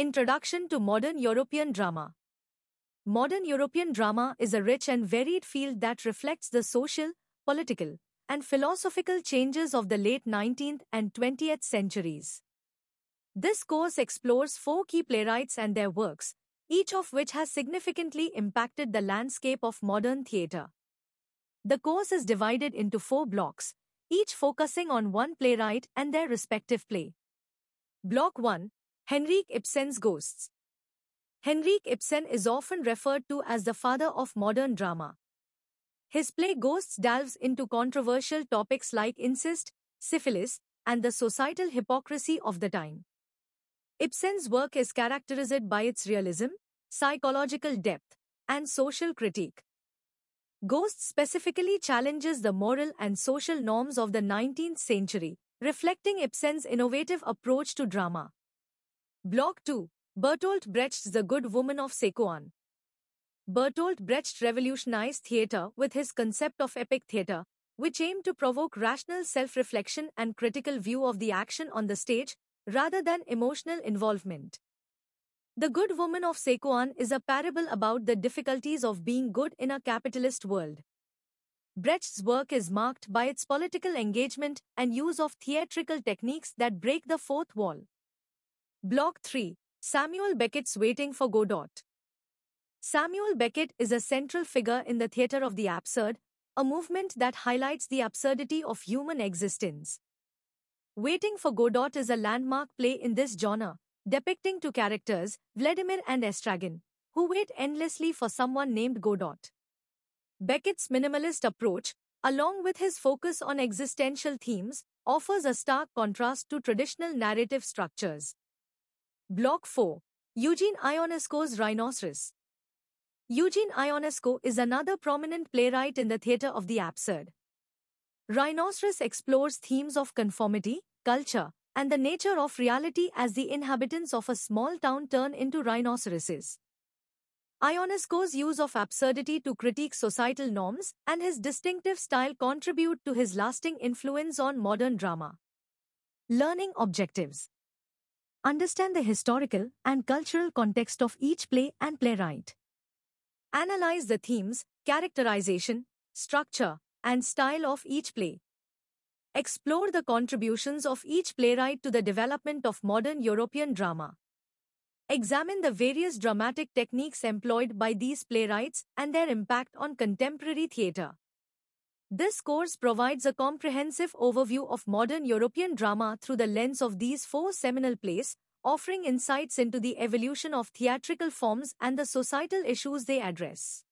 Introduction to Modern European Drama Modern European drama is a rich and varied field that reflects the social, political, and philosophical changes of the late 19th and 20th centuries. This course explores four key playwrights and their works, each of which has significantly impacted the landscape of modern theatre. The course is divided into four blocks, each focusing on one playwright and their respective play. Block 1 Henrik Ibsen's Ghosts Henrik Ibsen is often referred to as the father of modern drama. His play Ghosts delves into controversial topics like incest, syphilis, and the societal hypocrisy of the time. Ibsen's work is characterized by its realism, psychological depth, and social critique. Ghosts specifically challenges the moral and social norms of the 19th century, reflecting Ibsen's innovative approach to drama. Block 2 Bertolt Brecht's The Good Woman of Sekoan. Bertolt Brecht revolutionized theater with his concept of epic theater, which aimed to provoke rational self reflection and critical view of the action on the stage rather than emotional involvement. The Good Woman of Sekoan is a parable about the difficulties of being good in a capitalist world. Brecht's work is marked by its political engagement and use of theatrical techniques that break the fourth wall. Block 3 Samuel Beckett's Waiting for Godot. Samuel Beckett is a central figure in the theatre of the absurd, a movement that highlights the absurdity of human existence. Waiting for Godot is a landmark play in this genre, depicting two characters, Vladimir and Estragon, who wait endlessly for someone named Godot. Beckett's minimalist approach, along with his focus on existential themes, offers a stark contrast to traditional narrative structures. Block 4. Eugene Ionesco's Rhinoceros. Eugene Ionesco is another prominent playwright in the theatre of the absurd. Rhinoceros explores themes of conformity, culture, and the nature of reality as the inhabitants of a small town turn into rhinoceroses. Ionesco's use of absurdity to critique societal norms and his distinctive style contribute to his lasting influence on modern drama. Learning objectives Understand the historical and cultural context of each play and playwright. Analyze the themes, characterization, structure, and style of each play. Explore the contributions of each playwright to the development of modern European drama. Examine the various dramatic techniques employed by these playwrights and their impact on contemporary theatre. This course provides a comprehensive overview of modern European drama through the lens of these four seminal plays, offering insights into the evolution of theatrical forms and the societal issues they address.